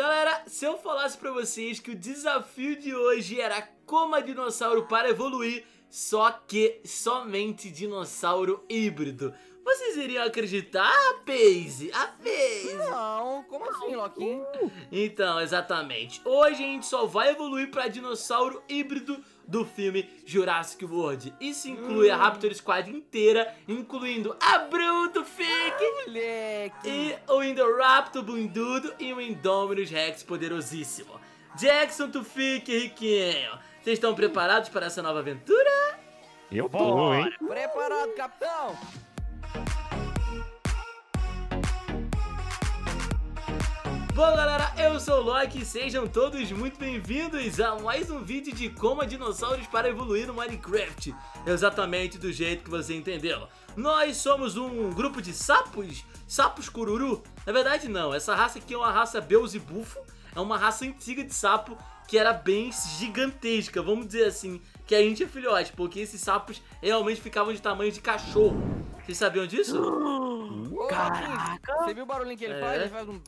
Galera, se eu falasse pra vocês que o desafio de hoje era coma dinossauro para evoluir, só que somente dinossauro híbrido. Vocês iriam acreditar? A Paze! A Paze! Não, como assim, Loki? Então, exatamente. Hoje a gente só vai evoluir para dinossauro híbrido do filme Jurassic World. Isso inclui hum. a Raptor Squad inteira, incluindo a Bruto Fink, e o Indoraptor bundudo e o Indominus Rex poderosíssimo. Jackson, tu fique riquinho. Vocês estão preparados para essa nova aventura? Eu tô, hein? Preparado, capitão! Bom, galera, eu sou o Loki sejam todos muito bem-vindos a mais um vídeo de como dinossauros para evoluir no Minecraft. Exatamente do jeito que você entendeu. Nós somos um grupo de sapos, sapos cururu. Na verdade, não, essa raça aqui é uma raça Beuzebufo é uma raça antiga de sapo que era bem gigantesca, vamos dizer assim, que a gente é filhote, porque esses sapos realmente ficavam de tamanho de cachorro. Vocês sabiam disso? Caraca! Você viu o barulhinho que ele é. faz? Ele faz um...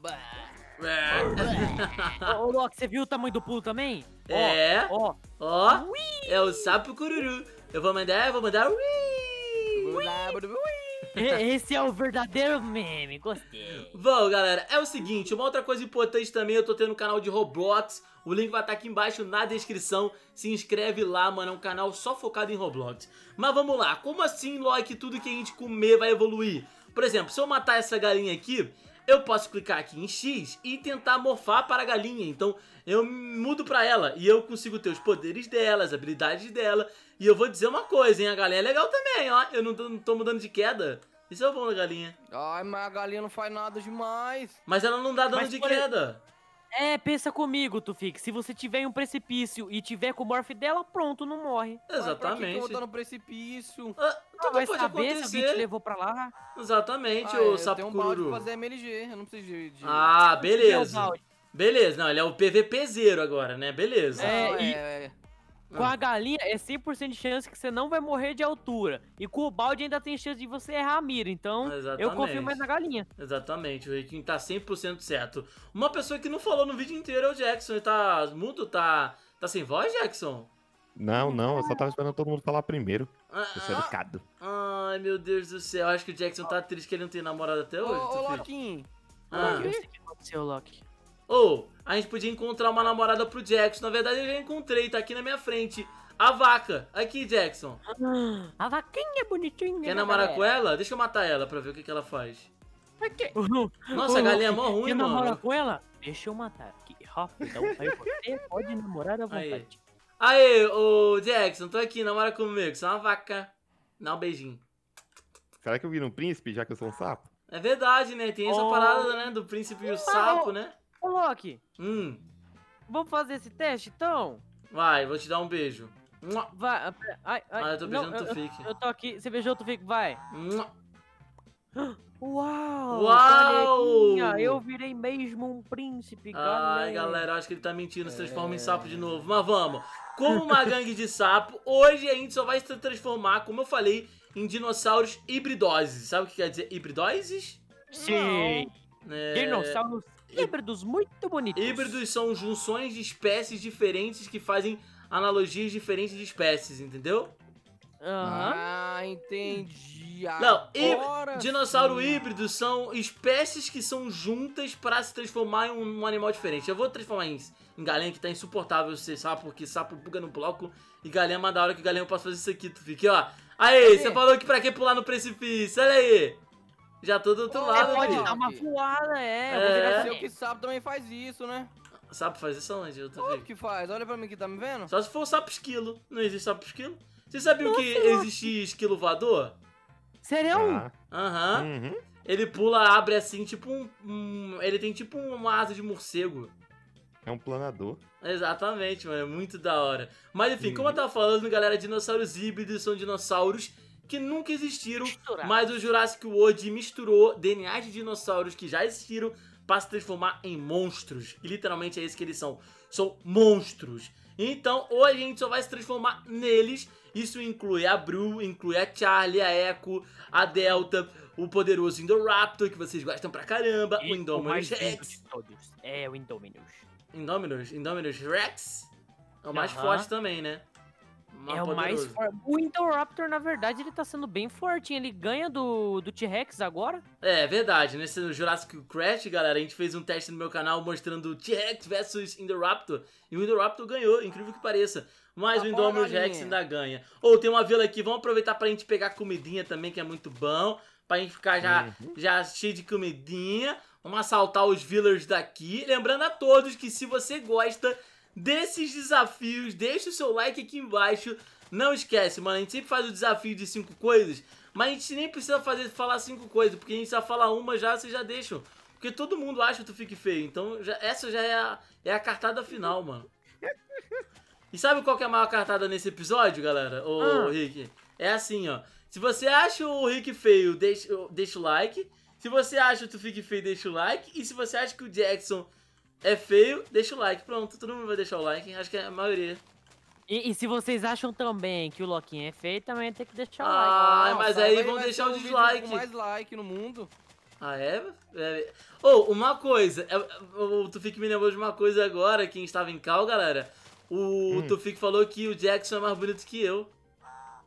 É. ô, Loki, você viu o tamanho do pulo também? É. Ó. Ó. ó é o sapo cururu. Eu vou mandar, eu vou mandar. Ui, ui. Esse é o verdadeiro meme, gostei. Bom, galera, é o seguinte, uma outra coisa importante também, eu tô tendo um canal de Roblox, o link vai estar tá aqui embaixo na descrição, se inscreve lá, mano, é um canal só focado em Roblox. Mas vamos lá, como assim, Loki, tudo que a gente comer vai evoluir? Por exemplo, se eu matar essa galinha aqui, eu posso clicar aqui em X e tentar morfar para a galinha. Então eu mudo para ela e eu consigo ter os poderes dela, as habilidades dela. E eu vou dizer uma coisa, hein? A galinha é legal também, ó. Eu não tô, não tô mudando de queda. Isso é bom da galinha. Ai, mas a galinha não faz nada demais. Mas ela não dá dano mas de queda. É, pensa comigo, Tufik. Se você tiver em um precipício e tiver com o morph dela, pronto, não morre. Exatamente. Ah, pra que eu vou no precipício? Ah tudo ah, pode saber acontecer. se alguém te levou pra lá. Exatamente, ah, o sapo um balde pra fazer MLG, eu não preciso de... de... Ah, beleza. Beleza, não, ele é o PVP zero agora, né? Beleza. É, é, e... é, é. Com a galinha é 100% de chance que você não vai morrer de altura. E com o balde ainda tem chance de você errar a mira. Então, Exatamente. eu confio mais na galinha. Exatamente, o Riquinho tá 100% certo. Uma pessoa que não falou no vídeo inteiro é o Jackson. Ele tá mudo, tá, tá sem voz, Jackson? Não, hum. não, eu só tava esperando todo mundo falar primeiro. Você é ah, ah. educado. Ai, meu Deus do céu. Acho que o Jackson tá triste que ele não tem namorada até hoje. Ô, ah. ô Loki. Ah. o que aconteceu, Loki. Ou, oh, a gente podia encontrar uma namorada pro Jackson. Na verdade, eu já encontrei, tá aqui na minha frente. A vaca. Aqui, Jackson. Ah, a vaquinha é bonitinha. Quer né, namorar galera. com ela? Deixa eu matar ela pra ver o que, que ela faz. Aqui. Nossa, a galinha é mó ruim, Quer mano. Quer namorar com ela? Deixa eu matar aqui. Rápido, então, você pode namorar à vontade. Aí. Aê, ô Jackson, tô aqui, namora comigo. Você é uma vaca. Dá um beijinho. Será que eu viro um príncipe, já que eu sou um sapo? É verdade, né? Tem essa oh. parada, né? Do príncipe e o sapo, né? Ô, Loki. Hum. Vamos fazer esse teste, então? Vai, vou te dar um beijo. Vai. Ah, ai, ai. Ah, eu tô beijando o eu, Tufik. Eu, eu tô aqui. Você beijou o Tufik, vai. Uau! Uau! Eu virei mesmo um príncipe, cara. Ai, galera, acho que ele tá mentindo. Se transforma é... em sapo de novo. Mas vamos. Como uma gangue de sapo, hoje a gente só vai se transformar, como eu falei, em dinossauros hibridoses. Sabe o que quer dizer hibridoses? Sim. É... Dinossauros híbridos muito bonitos. Híbridos são junções de espécies diferentes que fazem analogias diferentes de espécies, entendeu? Uhum. Ah, entendi. Não, Agora dinossauro sim. híbrido são espécies que são juntas para se transformar em um, animal diferente. Eu vou transformar em, em galinha que tá insuportável ser sapo, porque sapo buga no bloco. E galinha é uma da hora que galinha eu posso fazer isso aqui. Tu fica, ó. Aí, você falou que pra que pular no precipício? Olha aí. Já tô do outro lado. Pode dar uma voada, é. é. Assim, eu que sapo também faz isso, né? Sapo faz isso aonde? Eu tô oh, que faz? Olha pra mim que tá me vendo. Só se for sapo esquilo. Não existe sapo esquilo? Você sabia que existe esquilo voador? um. Ah. Aham. Ah. Uhum. Ele pula, abre assim, tipo um, um, Ele tem tipo uma asa de morcego. É um planador. Exatamente, mano. É muito da hora. Mas enfim, como eu uhum. tava falando, galera, dinossauros híbridos são dinossauros que nunca existiram, mas o Jurassic World misturou DNA de dinossauros que já existiram para se transformar em monstros. E literalmente é isso que eles são. São monstros. Então, ou a gente só vai se transformar neles. Isso inclui a Bru, inclui a Charlie, a Echo, a Delta, o poderoso Indoraptor, que vocês gostam pra caramba, e o Indominus o Rex. É, o Indominus. Indominus, Indominus Rex é o mais forte também, né? é o mais forte. O Indoraptor, na verdade, ele tá sendo bem fortinho. Ele ganha do, do T-Rex agora. É, é verdade. Nesse né? Jurassic Crash, galera, a gente fez um teste no meu canal mostrando T-Rex versus Indoraptor. E o Indoraptor ganhou, incrível que pareça. Mas tá o Indominus Rex ainda ganha. Ou oh, tem uma vila aqui, vamos aproveitar pra gente pegar comidinha também, que é muito bom. Pra gente ficar já, uhum. já cheio de comidinha. Vamos assaltar os villagers daqui. Lembrando a todos que se você gosta desses desafios, deixa o seu like aqui embaixo. Não esquece, mano, a gente sempre faz o desafio de cinco coisas, mas a gente nem precisa fazer, falar cinco coisas, porque a gente só fala uma já, vocês já deixam. Porque todo mundo acha que tu fique feio, então já, essa já é a, é a cartada final, mano. E sabe qual que é a maior cartada nesse episódio, galera? Ô, ah. Rick, é assim, ó. Se você acha o Rick feio, deixa, deixa o like. Se você acha que tu fique feio, deixa o like. E se você acha que o Jackson é feio, deixa o like. Pronto, todo mundo vai deixar o like. Acho que é a maioria. E, e se vocês acham também que o Loquinha é feio, também tem que deixar o ah, like. Ah, mas aí vão deixar o dislike. mais like no mundo. Ah, é? é. Ou, oh, uma coisa. É, é, o Tufik me lembrou de uma coisa agora, quem estava em cal, galera. O hum. Tufik falou que o Jackson é mais bonito que eu.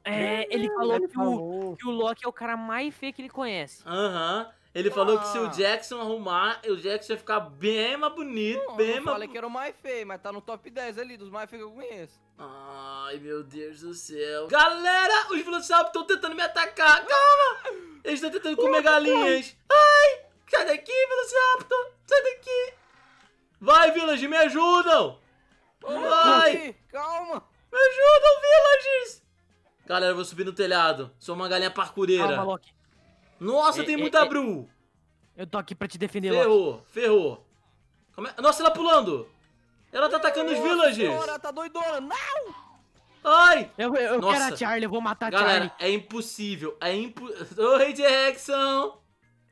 É, ele falou, ele que, O, que o Loki é o cara mais feio que ele conhece. Aham. Uhum. Ele falou que se o ah. Jackson arrumar, o Jackson ia ficar bem mais bonito, não, bem eu falei que era o mais feio, mas tá no top 10 ali, dos mais feios que eu conheço. Ai, meu Deus do céu. Galera, os Velociraptor estão tentando me atacar. Calma! Eles estão tentando comer galinhas. Ai, sai daqui, velociraptor. Sai daqui. Vai, village, me ajudam. Vai. Calma. Me ajudam, villagers. Galera, eu vou subir no telhado. Sou uma galinha parcureira. Calma, Loki. Nossa, é, tem é, muita é, Bru! Eu tô aqui pra te defender, Ferrou, ferrou. Nossa, ela pulando! Ela tá atacando Nossa, os villagers! Ela tá doidona! Não! Ai! Eu, eu Nossa. quero a Charlie, eu vou matar a Galera, Charlie. é impossível. é impossível. Oi, Jackson!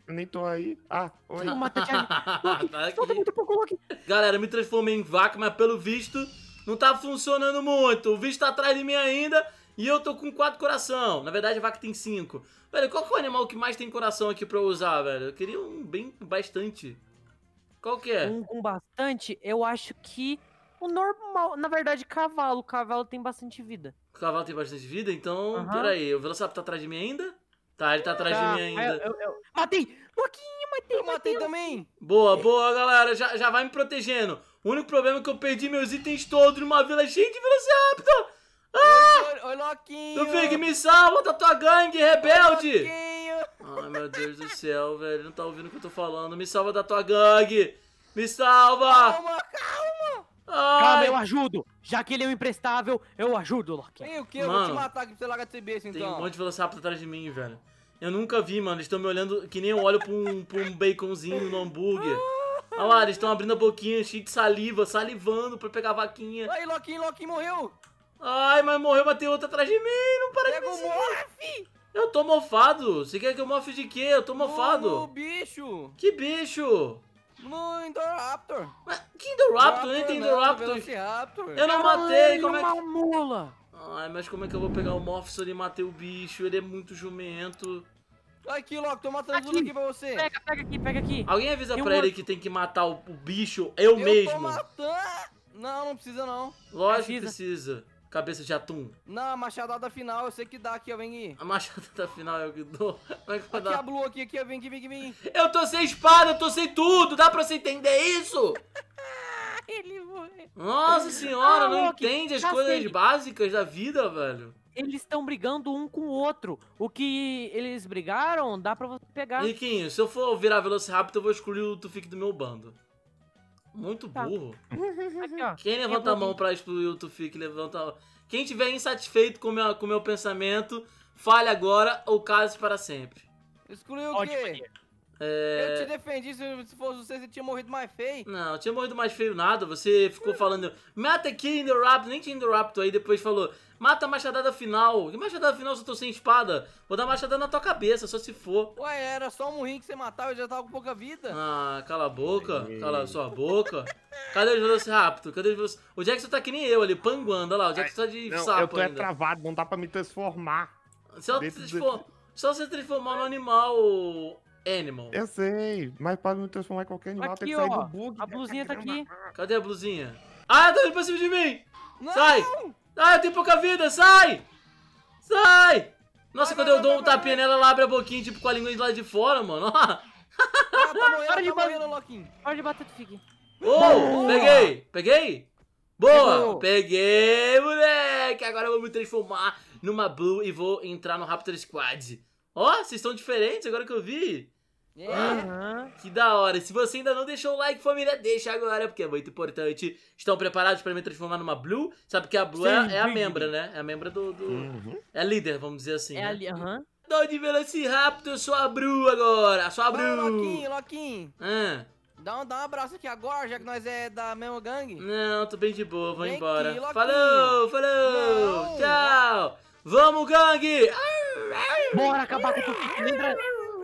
Eu nem tô aí. Ah, oi. Não, mata a Charlie. Loki, falta tá muito pouco, Loki. Galera, me transformei em vaca, mas pelo visto não tá funcionando muito. O visto tá atrás de mim ainda. E eu tô com quatro coração. Na verdade, a vaca tem cinco. Velho, qual que é o animal que mais tem coração aqui pra eu usar, velho? Eu queria um bem bastante. Qual que é? Um, um bastante? Eu acho que o normal. Na verdade, cavalo. Cavalo tem bastante vida. O cavalo tem bastante vida? Então, uhum. peraí. O Velociraptor tá atrás de mim ainda? Tá, ele tá, tá. atrás tá. de mim ainda. Eu, eu, eu... Matei! Pouquinho, matei, eu matei, matei também. Boa, boa, galera. Já, já vai me protegendo. O único problema é que eu perdi meus itens todos numa vila cheia de Velociraptor. Oi, Loquinho! Tufig, me salva da tá tua gangue, rebelde! Ai, meu Deus do céu, velho. Não tá ouvindo o que eu tô falando. Me salva da tua gangue! Me salva! Calma, calma! Ai. Calma, eu ajudo! Já que ele é um imprestável, eu ajudo, Loki. Ei, o que? Eu mano, vou te matar aqui pra você largar de então. Tem um monte de velociraptor atrás de mim, velho. Eu nunca vi, mano. Eles estão me olhando que nem eu olho pra um, pra um baconzinho no hambúrguer. Olha lá, eles estão abrindo a boquinha cheio de saliva, salivando pra pegar a vaquinha. Aí, Loquinho, Loquinho morreu! Ai, mas morreu, mas tem outro atrás de mim. Não para Pega de me seguir. Eu tô mofado. Você quer que eu mofe de quê? Eu tô mofado. No, no bicho. Que bicho? No Indoraptor. Mas que Indoraptor? nem tem Indoraptor. Eu não matei. Como é, é que... uma mula. Ai, mas como é que eu vou pegar o se e matei o bicho? Ele é muito jumento. Aqui, Loki, tô matando aqui. tudo aqui pra você. Pega, pega aqui, pega aqui. Alguém avisa eu pra ele que tem que matar o, o bicho eu, eu mesmo. Eu tô matando. Não, não precisa não. Lógico que precisa. Cabeça de atum. Não, a machadada final eu sei que dá aqui, ó, vem aqui. A machadada final eu é que dou. Como é que aqui dar? a Blue aqui, aqui, ó, vem aqui, vem aqui, vem Eu tô sem espada, eu tô sem tudo, dá pra você entender isso? Ele morreu. Nossa senhora, ah, não Loki, entende as coisas sei. básicas da vida, velho eles estão brigando um com o outro. O que eles brigaram, dá pra você pegar. Riquinho, se eu for virar Velociraptor, eu vou excluir o Tufik do meu bando. Muito tá. burro. Quem é levanta a mão pra explodir o Tufik, levanta a... Quem tiver insatisfeito com meu, o com meu pensamento, fale agora ou case para sempre. Excluiu o quê? É... Eu te defendi, se fosse você, você tinha morrido mais feio. Não, eu tinha morrido mais feio nada. Você ficou falando, mata aqui, Indoraptor, nem tinha Indoraptor aí, depois falou, Mata a machadada final. Que machadada final se eu tô sem espada? Vou dar machadada na tua cabeça, só se for. Ué, era só um rim que você matava e já tava com pouca vida. Ah, cala a boca. Ai. Cala a sua boca. Cadê o Velociraptor? Cadê o Velociraptor? O Jackson tá que nem eu ali, panguando. Olha lá, o Jackson tá de não, sapo eu tô é ainda. travado, não dá pra me transformar. Se eu transform... Só se transformar no animal, Animal. Eu sei, mas pode me transformar em qualquer animal aqui, tem que sair ó, do bug. A né? blusinha tá aqui. Cadê a blusinha? Ah, tá indo pra cima de mim! Não! Sai! Ah, eu tenho pouca vida, sai! Sai! Nossa, quando eu dou um tapinha nela, ela abre a boquinha, tipo, com a língua de lá de fora, mano. ah, tá morrendo, de tá morrendo, Loquinho. de bater, tu Oh, peguei, peguei. Boa, Pegou. peguei, moleque. Agora eu vou me transformar numa Blue e vou entrar no Raptor Squad. Ó, oh, vocês estão diferentes agora que eu vi. É. Uhum. Que da hora. Se você ainda não deixou o like, família, deixa agora, porque é muito importante. Estão preparados para me transformar numa Blue? Sabe que a Blue é, é, a membra, né? É a membra do. do... Uhum. É a líder, vamos dizer assim. É né? a líder. Uhum. de Velociraptor, eu sou a Blue agora. Sou a Blue. Ô, Loquinho, Loquinho. Ah. Dá um, dá um abraço aqui agora, já que nós é da mesma gangue. Não, tô bem de boa, vou Vem embora. Aqui, falou, falou. Não. Tchau. Vamos, gangue. Bora acabar com tudo.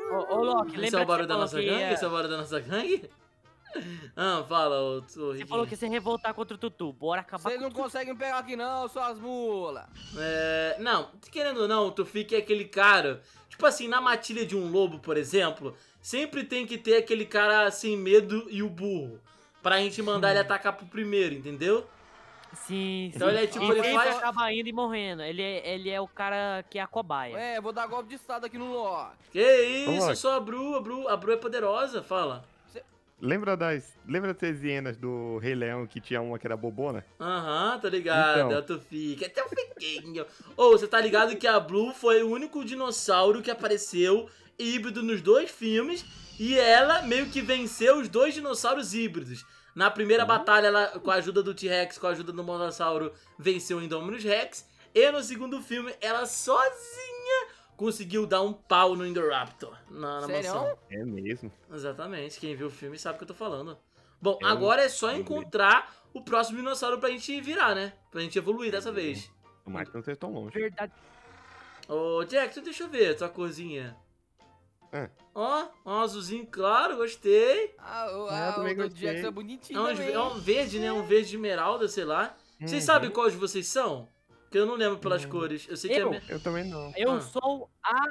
Ô, ô Loki, é lembra Esse é o barulho da nossa gangue? Esse é o barulho da nossa gangue? Ah, fala, ô, ô Você falou que você revoltar contra o Tutu, bora acabar Vocês não conseguem pegar aqui não, suas mulas. É, não, querendo ou não, tu fica é aquele cara... Tipo assim, na matilha de um lobo, por exemplo, sempre tem que ter aquele cara sem medo e o burro. Pra gente mandar ele atacar pro primeiro, entendeu? Sim, Então sim. ele é tipo, ele sempre faz- acaba indo e morrendo. Ele é, ele é o cara que é a cobaia. É, vou dar golpe de estado aqui no Ló. Que isso, Vamos só a Bru, a Bru, a Bru é poderosa, fala. Lembra das. Lembra das hienas do Rei Leão que tinha uma que era bobona? Aham, tá ligado, Então. tu fica, até o fiquinho. Ô, você tá ligado que a Blue foi o único dinossauro que apareceu híbrido nos dois filmes e ela meio que venceu os dois dinossauros híbridos. Na primeira hum? batalha, ela, com a ajuda do T-Rex, com a ajuda do Monossauro, venceu o Indominus Rex. E no segundo filme, ela sozinha conseguiu dar um pau no Indoraptor. Na, na mansão. É mesmo. Exatamente. Quem viu o filme sabe o que eu tô falando. Bom, é agora é só encontrar o próximo dinossauro pra gente virar, né? Pra gente evoluir dessa uhum. vez. Mas não seja tão longe. Verdade. Ô, Jackson, deixa eu ver a tua corzinha. É. Ó, um azulzinho claro, gostei. Ah, o, é, ah, ah, o do Jackson é bonitinho. É um, é um, verde, né? Um verde esmeralda, sei lá. Uhum. Vocês sabem quais vocês são? Que eu não lembro pelas uhum. cores. Eu sei eu, que é. Minha... Eu também não. Eu ah. sou a.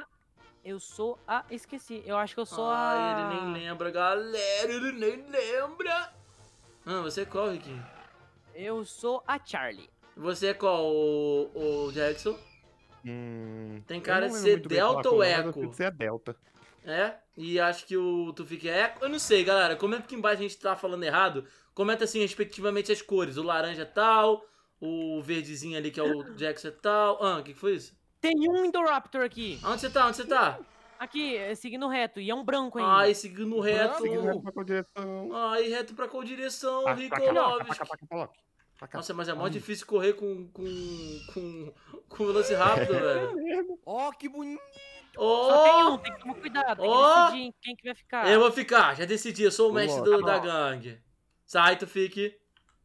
Eu sou a. Esqueci. Eu acho que eu sou ah, a. Ele nem lembra, galera. Ele nem lembra. Ah, você é qual, Riquinho? Eu sou a Charlie. Você é qual, o, o Jackson? Hum, Tem cara de ser Delta ou Echo? Você é Delta. É, e acho que o Tufik é. Eu não sei, galera. Comenta aqui embaixo a gente tá falando errado. Comenta assim, respectivamente, as cores. O laranja é tal, o verdezinho ali que é o Jackson é tal. Ah, o que, que foi isso? Tem um Indoraptor aqui. Onde você tá? Onde você tá? Aqui, é seguindo reto. E é um branco ainda. Ai, seguindo reto. seguindo reto pra qual direção? Ai, reto pra qual direção, ah, Ricolovski. Nossa, mas é mó difícil correr com, com, com, com velociraptor, é velho. Ó, oh, que bonito. Oh, Só tem um, tem que tomar cuidado. Tem oh, que decidir quem que vai ficar. Eu vou ficar, já decidi, eu sou o mestre do, tá da gangue. Sai, tu fique.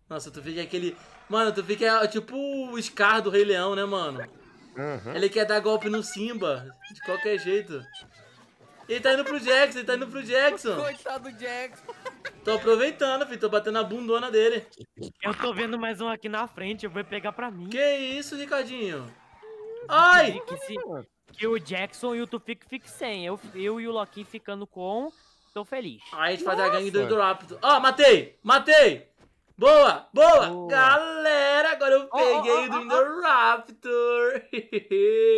Nossa, tu fica aquele. Mano, tu fica é, tipo o Scar do Rei Leão, né, mano? Uhum. Ele quer dar golpe no Simba, de qualquer jeito. Ele tá indo pro Jackson, ele tá indo pro Jackson. Coitado do Jackson. Tô aproveitando, filho. Tô batendo a bundona dele. Eu tô vendo mais um aqui na frente. Eu vou pegar pra mim. Que isso, Ricardinho? Ai! Que se, que o Jackson e o Tupik fiquem sem. Eu, eu e o Loki ficando com. Tô feliz. Aí a gente Nossa. faz a gangue do Indoraptor Ó, oh, matei! Matei! Boa, boa, boa! Galera, agora eu peguei oh, oh, do Indoraptor!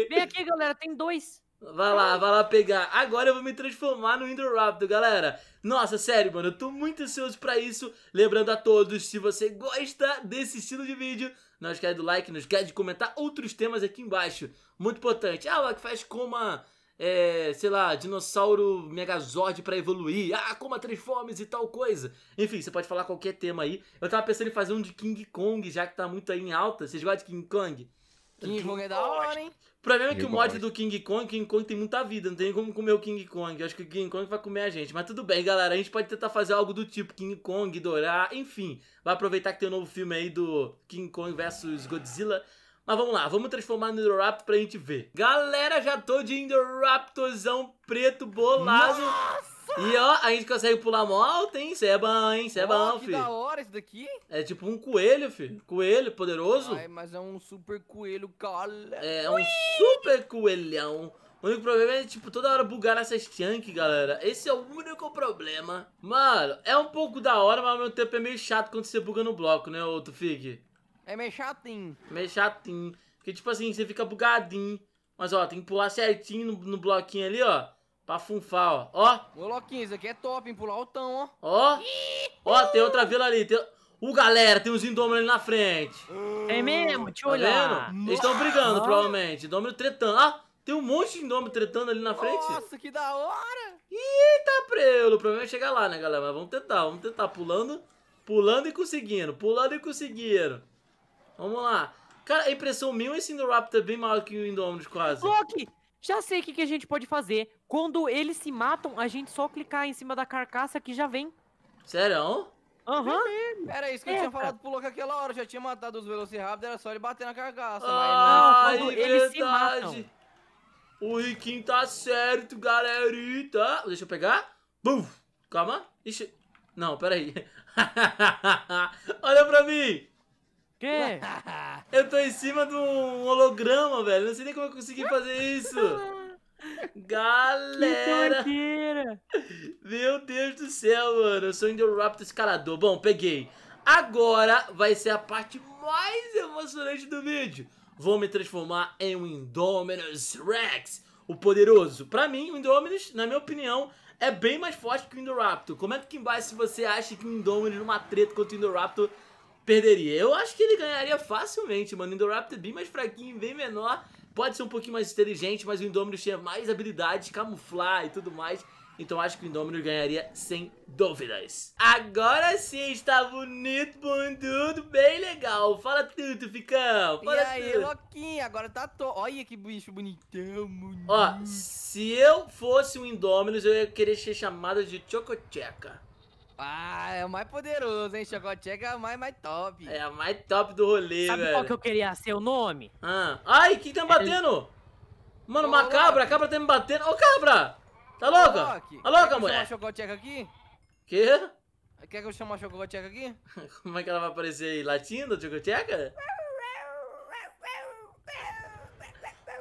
Vem aqui, galera, tem dois. Vai lá, vai lá pegar. Agora eu vou me transformar no Indoraptor, galera. Nossa, sério, mano, eu tô muito ansioso pra isso. Lembrando a todos, se você gosta desse estilo de vídeo, não esquece do like, não esquece de comentar outros temas aqui embaixo. Muito importante. Ah, o que faz coma, é, sei lá, dinossauro megazord para evoluir. Ah, coma transformes e tal coisa. Enfim, você pode falar qualquer tema aí. Eu tava pensando em fazer um de King Kong, já que tá muito aí em alta. Vocês gostam de King Kong? King Kong é da hora, hein? problema é que o mod do King Kong, King Kong tem muita vida, não tem como comer o King Kong. acho que o King Kong vai comer a gente. Mas tudo bem, galera. A gente pode tentar fazer algo do tipo King Kong, Dourar, enfim. Vai aproveitar que tem um novo filme aí do King Kong versus Godzilla. Mas vamos lá, vamos transformar no Indoraptor pra gente ver. Galera, já tô de Indoraptorzão preto bolado. Nossa! E ó, a gente consegue pular mó alto, hein? Cê é bom, hein? Cê é oh, filho. que da hora esse daqui. É tipo um coelho, filho. Coelho poderoso. Ai, mas é um super coelho, cara. É, Ui! É um super coelhão. O único problema é, tipo, toda hora bugar nessa chunk, galera. Esse é o único problema. Mano, é um pouco da hora, mas ao mesmo tempo é meio chato quando você buga no bloco, né, ô Tufig? É meio chatinho. Meio chatinho. Porque, tipo assim, você fica bugadinho. Mas, ó, tem que pular certinho no, no bloquinho ali, ó. Pra funfar, ó. Ó. Ô, Loquinho, isso aqui é top, hein? Pular altão, ó. Ó. Ó, tem outra vila ali. Tem... O galera, tem os Indominus ali na frente. É mesmo? Deixa eu tá olhar. Vendo? Eles estão brigando, provavelmente. Indomino tretando. Ah, tem um monte de Indomino tretando ali na frente. Nossa, que da hora. Eita, tá prelo. O problema é chegar lá, né, galera? Mas vamos tentar, vamos tentar. Pulando, pulando e conseguindo. Pulando e conseguindo. Vamos lá. Cara, a impressão minha, é esse Indoraptor é bem maior que o Indominus quase. Loki, já sei o que, que a gente pode fazer. Quando eles se matam, a gente só clicar em cima da carcaça que já vem. Serão? Aham. Uhum. Era isso que eu é, tinha cara. falado pro Louco aquela hora. Já tinha matado os Velociraptor, era só ele bater na carcaça. Ah, mas não, quando é eles se matam. O Riquinho tá certo, galerita. Deixa eu pegar. Calma. Ixi. Não, peraí. Olha pra mim. Que? eu tô em cima de um holograma, velho. Não sei nem como eu consegui fazer isso. Galera! Meu Deus do céu, mano. Eu sou Indoraptor escalador. Bom, peguei. Agora vai ser a parte mais emocionante do vídeo. Vou me transformar em um Indominus Rex, o poderoso. Pra mim, o Indominus, na minha opinião, é bem mais forte que o Indoraptor. Comenta aqui é embaixo se você acha que o Indominus numa treta contra o Indoraptor perderia. Eu acho que ele ganharia facilmente, mano. O Indoraptor bem mais fraquinho, bem menor. Pode ser um pouquinho mais inteligente, mas o Indominus tinha mais habilidades, camuflar e tudo mais. Então acho que o Indominus ganharia sem dúvidas. Agora sim, está bonito, bonitudo, bem legal. Fala tudo, Ficão. Fala e aí, loquinho. Loquinha, agora tá to... Olha que bicho bonitão, bonito. Ó, se eu fosse um Indominus, eu ia querer ser chamado de Chococheca. Ah, é o mais poderoso, hein? Chocoteca é o mais, mais top. É a mais top do rolê, Sabe velho. Sabe qual que eu queria ser o nome? Ah. Ai, quem tá me batendo? Mano, uma cabra, a cabra tá me batendo. Ô, cabra! Tá louca? Tá louca, mulher? Quer chocoteca aqui? Quê? Quer que eu chame a chocoteca aqui? Como é que ela vai aparecer aí? Latindo, chocoteca?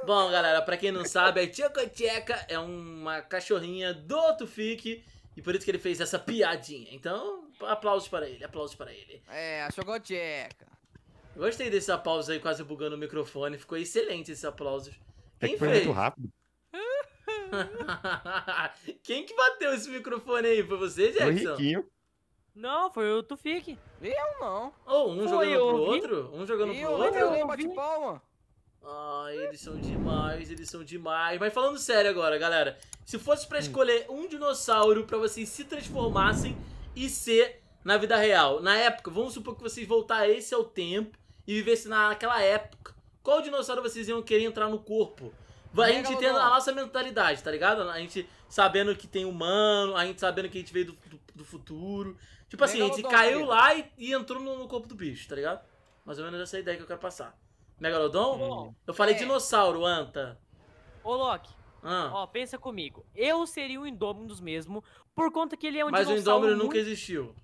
Bom, galera, pra quem não sabe, a Chocoteca é uma cachorrinha do Tufik e por isso que ele fez essa piadinha. Então, aplausos para ele, aplausos para ele. É, achou goteca. Gostei desse aplauso aí, quase bugando o microfone. Ficou excelente esse aplauso. Quem é que foi fez? muito rápido. Quem que bateu esse microfone aí? Foi você, Jackson? O Riquinho. Não, foi o Tufik. Eu não. Ou oh, um jogando pro outro? Um jogando pro outro? Eu lembro bate-palma. Ai, eles são demais, eles são demais. Mas falando sério agora, galera. Se fosse para hum. escolher um dinossauro para vocês se transformassem e ser na vida real, na época, vamos supor que vocês voltassem ao é tempo e vivessem naquela época. Qual dinossauro vocês iam querer entrar no corpo? A gente tendo a nossa mentalidade, tá ligado? A gente sabendo que tem humano, a gente sabendo que a gente veio do, do, do futuro. Tipo assim, a gente caiu lá e, e entrou no, corpo do bicho, tá ligado? Mais ou menos essa é ideia que eu quero passar. Megalodon? Hum. Eu falei é. dinossauro, Anta. Ô, Loki. Ah. Ó, pensa comigo. Eu seria o Indominus mesmo, por conta que ele é um mas dinossauro. Mas o Indominus muito... nunca existiu.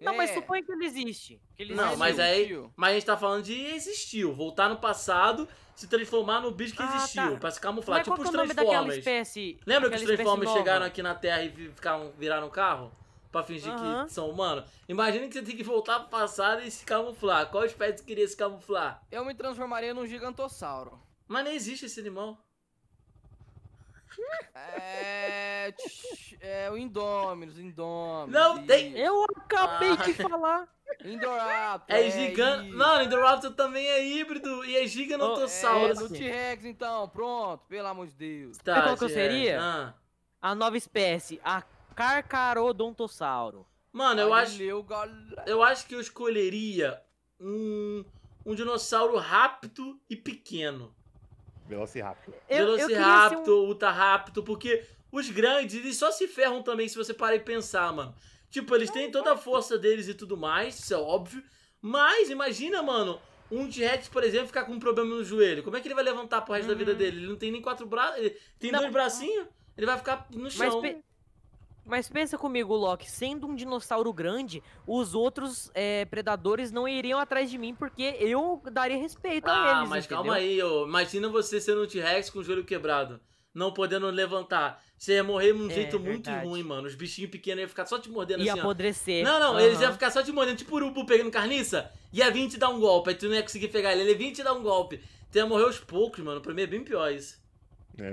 Não, é. mas suponha que ele existe. Que ele não, existiu. mas aí. Mas a gente tá falando de existiu. Voltar no passado, se transformar no bicho que ah, tá. existiu. Tá. Pra se camuflar. Mas tipo é os Transformers. Espécie, Lembra que os Transformers chegaram aqui na Terra e ficaram, viraram carro? Pra fingir uhum. que são humano. Imagina que você tem que voltar pro passado e se camuflar. Qual espécie queria se camuflar? Eu me transformaria num gigantossauro. Mas nem existe esse animal. É. É o Indominus, Indominus. Não tem. Eu acabei ah. de falar. Indoraptor. É, é gigante. Não, Indoraptor também é híbrido e é giganotossauro. Oh, é, assim. no T-Rex então, pronto, pelo amor de Deus. Tá, Sabe qual que eu seria? Ah. A nova espécie, a Carcarodontossauro. Mano, eu acho, eu acho que eu escolheria um, um dinossauro rápido e pequeno. Velociraptor. Eu, Velociraptor, eu um... Utahraptor, porque os grandes, eles só se ferram também se você parar e pensar, mano. Tipo, eles têm toda a força deles e tudo mais, isso é óbvio. Mas imagina, mano, um T-Rex, por exemplo, ficar com um problema no joelho. Como é que ele vai levantar pro resto uhum. da vida uhum. dele? Ele não tem nem quatro braços, ele tem não. dois bracinhos, ele vai ficar no chão. Mas, mas pensa comigo, Loki, sendo um dinossauro grande, os outros é, predadores não iriam atrás de mim porque eu daria respeito ah, a eles. Ah, mas entendeu? calma aí, ô. imagina você sendo um T-Rex com o joelho quebrado, não podendo levantar. Você ia morrer de um é, jeito verdade. muito ruim, mano. Os bichinhos pequenos iam ficar só te mordendo ia assim. Ia apodrecer. Ó. Não, não, uhum. eles iam ficar só te mordendo, tipo urubu pegando carniça. Ia vir te dar um golpe, aí tu não ia conseguir pegar ele, ele ia vir te dar um golpe. Tu ia morrer aos poucos, mano. Pra mim é bem pior isso.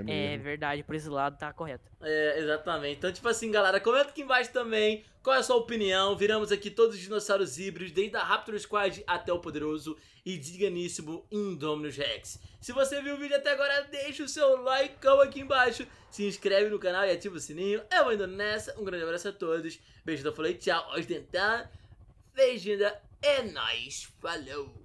É, é verdade, por esse lado tá correto. É, exatamente. Então, tipo assim, galera, comenta aqui embaixo também qual é a sua opinião. Viramos aqui todos os dinossauros híbridos, desde a Raptor Squad até o poderoso e digníssimo Indominus Rex. Se você viu o vídeo até agora, deixa o seu like aqui embaixo, se inscreve no canal e ativa o sininho. Eu vou indo nessa. Um grande abraço a todos. Beijo da então Falei, tchau, hoje dentar. Beijinho da é nóis, falou!